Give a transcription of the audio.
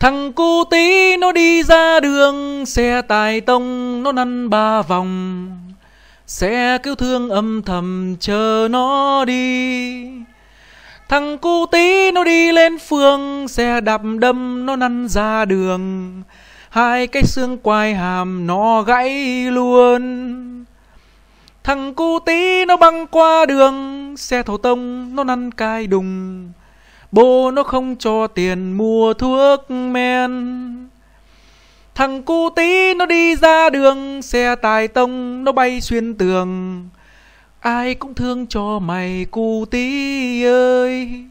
Thằng cu tí nó đi ra đường Xe tài tông nó năn ba vòng Xe cứu thương âm thầm chờ nó đi Thằng cu tí nó đi lên phường Xe đạp đâm nó năn ra đường Hai cái xương quai hàm nó gãy luôn Thằng cu tí nó băng qua đường Xe thổ tông nó năn cai đùng bố nó không cho tiền mua thuốc men thằng cu tí nó đi ra đường xe tài tông nó bay xuyên tường ai cũng thương cho mày cu tí ơi